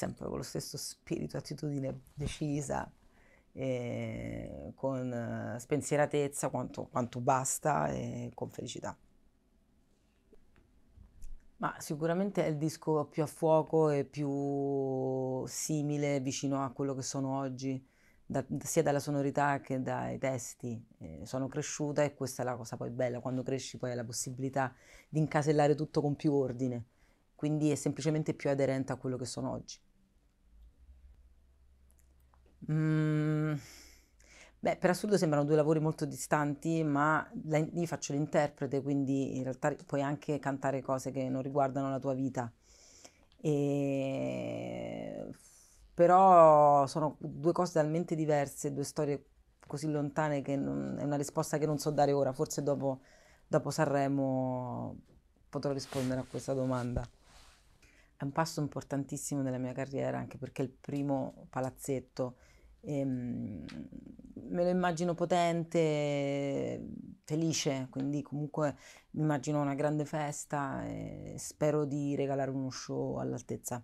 sempre con lo stesso spirito, attitudine decisa, eh, con eh, spensieratezza quanto, quanto basta e con felicità. Ma sicuramente è il disco più a fuoco e più simile, vicino a quello che sono oggi, da, sia dalla sonorità che dai testi. Eh, sono cresciuta e questa è la cosa poi bella, quando cresci poi hai la possibilità di incasellare tutto con più ordine, quindi è semplicemente più aderente a quello che sono oggi. Mm. beh, per assurdo sembrano due lavori molto distanti, ma la- io faccio l'interprete, quindi in realtà puoi anche cantare cose che non riguardano la tua vita. E... Però sono due cose talmente diverse, due storie così lontane che non- è una risposta che non so dare ora, forse dopo, dopo Sanremo potrò rispondere a questa domanda è un passo importantissimo nella mia carriera, anche perché è il primo palazzetto e, ehm, me lo immagino potente, felice, quindi comunque mi immagino una grande festa e spero di regalare uno show all'altezza.